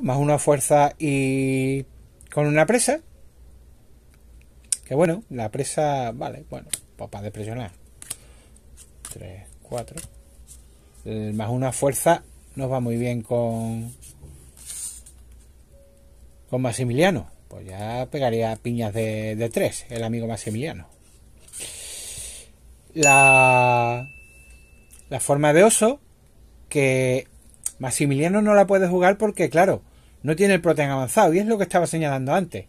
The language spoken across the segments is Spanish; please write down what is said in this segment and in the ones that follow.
más una fuerza y con una presa. Que bueno, la presa, vale, bueno, pues para depresionar. 3, 4. más una fuerza nos va muy bien con con Maximiliano. Pues ya pegaría piñas de, de 3, el amigo Maximiliano. La, la forma de oso, que Maximiliano no la puede jugar porque, claro, no tiene el proteín avanzado. Y es lo que estaba señalando antes.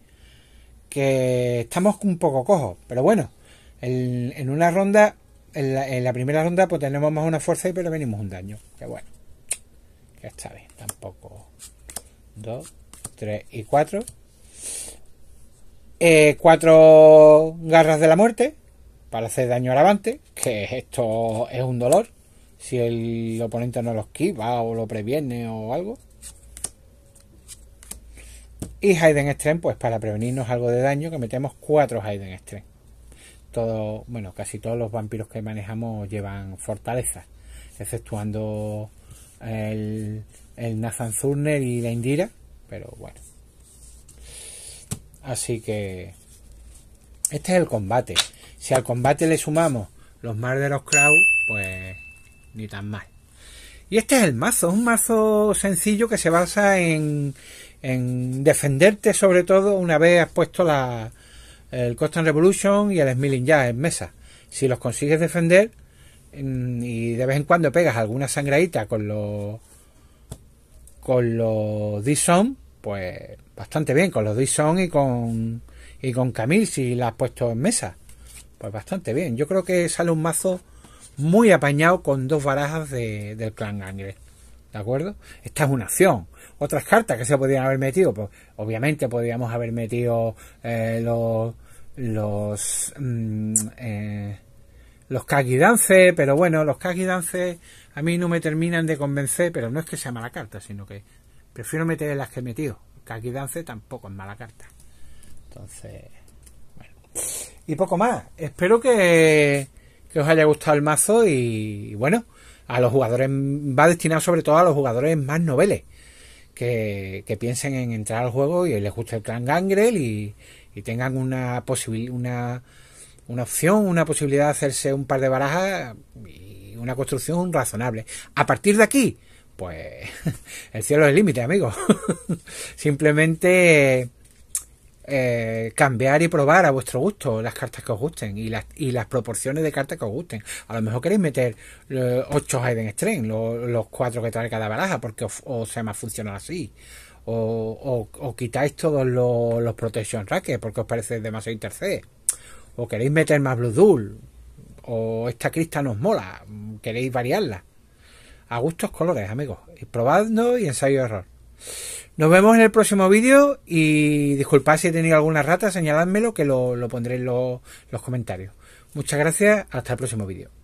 Que estamos un poco cojos. Pero bueno, en, una ronda, en la, primera ronda, pues tenemos más una fuerza y pero venimos un daño. Que bueno. ya está bien, tampoco. Dos, tres y cuatro. Eh, cuatro garras de la muerte para hacer daño al avante, que esto es un dolor si el oponente no lo esquiva o lo previene o algo. Y Hayden Strength, pues para prevenirnos algo de daño, que metemos cuatro Hayden Strength. Todo, bueno, casi todos los vampiros que manejamos llevan fortaleza, exceptuando el, el Nathan Zurner y la Indira, pero bueno. Así que este es el combate. Si al combate le sumamos los Mar de los Crow, pues ni tan mal. Y este es el mazo, un mazo sencillo que se basa en, en defenderte sobre todo una vez has puesto la, el Constant Revolution y el Smiling ya en mesa. Si los consigues defender mm, y de vez en cuando pegas alguna sangradita con los con los Dison, pues bastante bien, con los Dison y con y con Camille si la has puesto en mesa. Pues bastante bien. Yo creo que sale un mazo muy apañado con dos barajas de, del clan gangre. ¿De acuerdo? Esta es una acción. Otras cartas que se podían haber metido, pues obviamente podríamos haber metido eh, los los mm, eh, los pero bueno, los kakidance a mí no me terminan de convencer, pero no es que sea mala carta, sino que prefiero meter las que he metido. Kakidance tampoco es mala carta. Entonces, bueno. Y poco más. Espero que que os haya gustado el mazo y bueno, a los jugadores, va destinado sobre todo a los jugadores más noveles, que, piensen en entrar al juego y les guste el clan Gangrel y, tengan una posibilidad, una, una opción, una posibilidad de hacerse un par de barajas y una construcción razonable. A partir de aquí, pues el cielo es el límite, amigos. Simplemente eh, cambiar y probar a vuestro gusto las cartas que os gusten y las, y las proporciones de cartas que os gusten. A lo mejor queréis meter 8 head Strain, los 4 que trae cada baraja, porque os, sea más funcional así. O, quitáis todos los, Protection Rackets porque os parece demasiado intercede. O queréis meter más Blue Duel. O esta crista nos mola. Queréis variarla. A gustos colores, amigos. Y probadlo y ensayo error. Nos vemos en el próximo vídeo y disculpad si he tenido alguna rata, señaladmelo que lo, pondré en los comentarios. Muchas gracias, hasta el próximo vídeo.